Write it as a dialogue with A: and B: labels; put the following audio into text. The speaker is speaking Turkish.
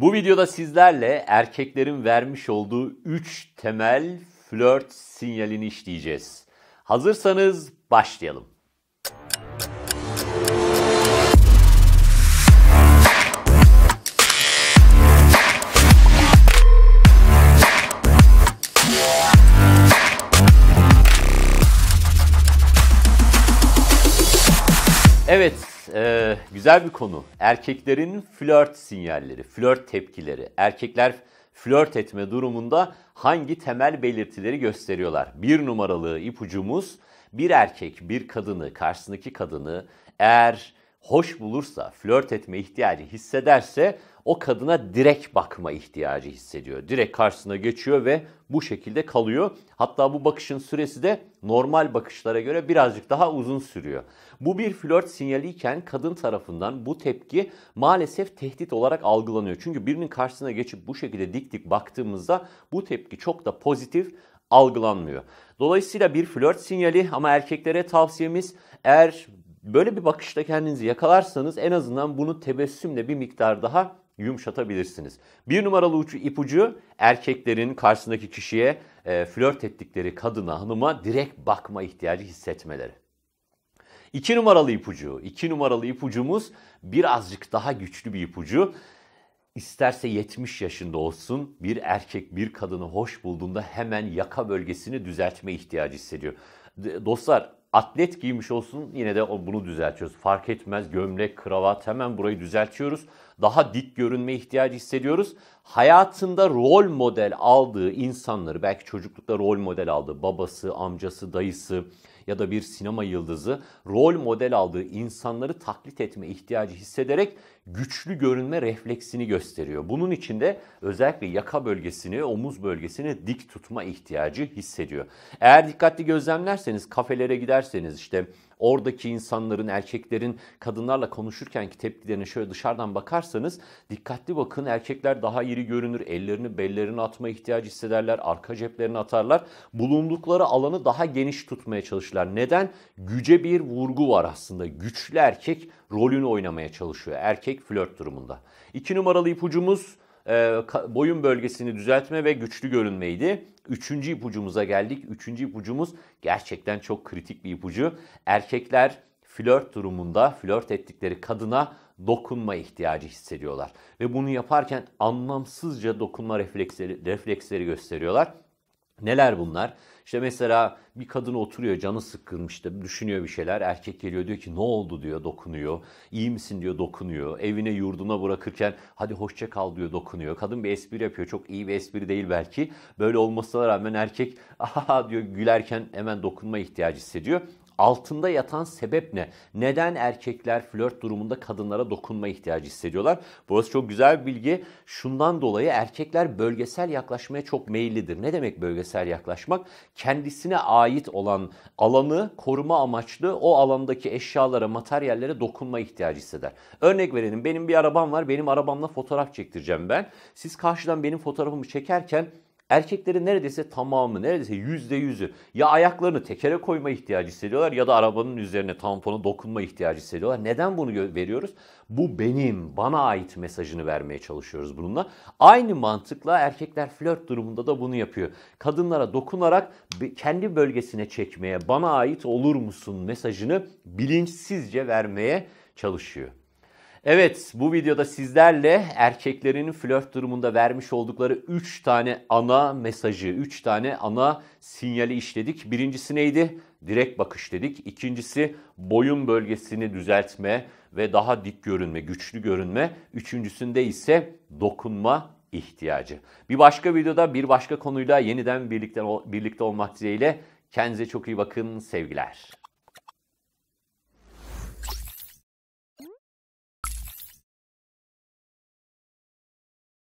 A: Bu videoda sizlerle erkeklerin vermiş olduğu 3 temel flört sinyalini işleyeceğiz. Hazırsanız başlayalım. Evet, e, güzel bir konu. Erkeklerin flört sinyalleri, flört tepkileri. Erkekler flört etme durumunda hangi temel belirtileri gösteriyorlar? Bir numaralı ipucumuz bir erkek bir kadını, karşısındaki kadını eğer hoş bulursa, flört etme ihtiyacı hissederse o kadına direkt bakma ihtiyacı hissediyor. Direkt karşısına geçiyor ve bu şekilde kalıyor. Hatta bu bakışın süresi de normal bakışlara göre birazcık daha uzun sürüyor. Bu bir flört sinyaliyken kadın tarafından bu tepki maalesef tehdit olarak algılanıyor. Çünkü birinin karşısına geçip bu şekilde dik dik baktığımızda bu tepki çok da pozitif algılanmıyor. Dolayısıyla bir flört sinyali ama erkeklere tavsiyemiz eğer Böyle bir bakışta kendinizi yakalarsanız en azından bunu tebessümle bir miktar daha yumuşatabilirsiniz. Bir numaralı ucu ipucu erkeklerin karşısındaki kişiye e, flört ettikleri kadına, hanıma direkt bakma ihtiyacı hissetmeleri. İki numaralı ipucu, iki numaralı ipucumuz birazcık daha güçlü bir ipucu. İsterse 70 yaşında olsun bir erkek bir kadını hoş bulduğunda hemen yaka bölgesini düzeltme ihtiyacı hissediyor. Dostlar atlet giymiş olsun yine de bunu düzeltiyoruz. Fark etmez gömlek, kravat hemen burayı düzeltiyoruz. Daha dik görünme ihtiyacı hissediyoruz. Hayatında rol model aldığı insanları belki çocuklukta rol model aldı. Babası, amcası, dayısı ya da bir sinema yıldızı rol model aldığı insanları taklit etme ihtiyacı hissederek güçlü görünme refleksini gösteriyor. Bunun için de özellikle yaka bölgesini, omuz bölgesini dik tutma ihtiyacı hissediyor. Eğer dikkatli gözlemlerseniz, kafelere giderseniz işte oradaki insanların, erkeklerin kadınlarla konuşurkenki tepkilerine şöyle dışarıdan bakarsanız dikkatli bakın erkekler daha iri görünür. Ellerini bellerini atma ihtiyacı hissederler. Arka ceplerine atarlar. Bulundukları alanı daha geniş tutmaya çalışırlar. Neden? Güce bir vurgu var aslında. Güçlü erkek rolünü oynamaya çalışıyor. Erkek flört durumunda. İki numaralı ipucumuz ee, boyun bölgesini düzeltme ve güçlü görünmeydi. Üçüncü ipucumuza geldik. Üçüncü ipucumuz gerçekten çok kritik bir ipucu. Erkekler flört durumunda flört ettikleri kadına dokunma ihtiyacı hissediyorlar. Ve bunu yaparken anlamsızca dokunma refleksleri, refleksleri gösteriyorlar. Neler bunlar? İşte mesela bir kadın oturuyor canı sıkkınmış işte düşünüyor bir şeyler. Erkek geliyor diyor ki ne oldu diyor dokunuyor. İyi misin diyor dokunuyor. Evine yurduna bırakırken hadi hoşça kal diyor dokunuyor. Kadın bir espri yapıyor. Çok iyi bir espri değil belki. Böyle olmasına rağmen erkek aha diyor gülerken hemen dokunma ihtiyacı hissediyor altında yatan sebep ne? Neden erkekler flört durumunda kadınlara dokunma ihtiyacı hissediyorlar? Burası çok güzel bir bilgi. Şundan dolayı erkekler bölgesel yaklaşmaya çok meyillidir. Ne demek bölgesel yaklaşmak? Kendisine ait olan alanı koruma amaçlı o alandaki eşyalara, materyallere dokunma ihtiyacı hisseder. Örnek verelim benim bir arabam var. Benim arabamla fotoğraf çektireceğim ben. Siz karşıdan benim fotoğrafımı çekerken Erkeklerin neredeyse tamamı, neredeyse yüzde yüzü ya ayaklarını tekere koyma ihtiyacı hissediyorlar ya da arabanın üzerine tamponu dokunma ihtiyacı hissediyorlar. Neden bunu veriyoruz? Bu benim, bana ait mesajını vermeye çalışıyoruz bununla. Aynı mantıkla erkekler flört durumunda da bunu yapıyor. Kadınlara dokunarak kendi bölgesine çekmeye, bana ait olur musun mesajını bilinçsizce vermeye çalışıyor. Evet bu videoda sizlerle erkeklerin flört durumunda vermiş oldukları 3 tane ana mesajı, 3 tane ana sinyali işledik. Birincisi neydi? Direkt bakış dedik. İkincisi boyun bölgesini düzeltme ve daha dik görünme, güçlü görünme. Üçüncüsünde ise dokunma ihtiyacı. Bir başka videoda bir başka konuyla yeniden birlikte, birlikte olmak dileğiyle kendinize çok iyi bakın sevgiler.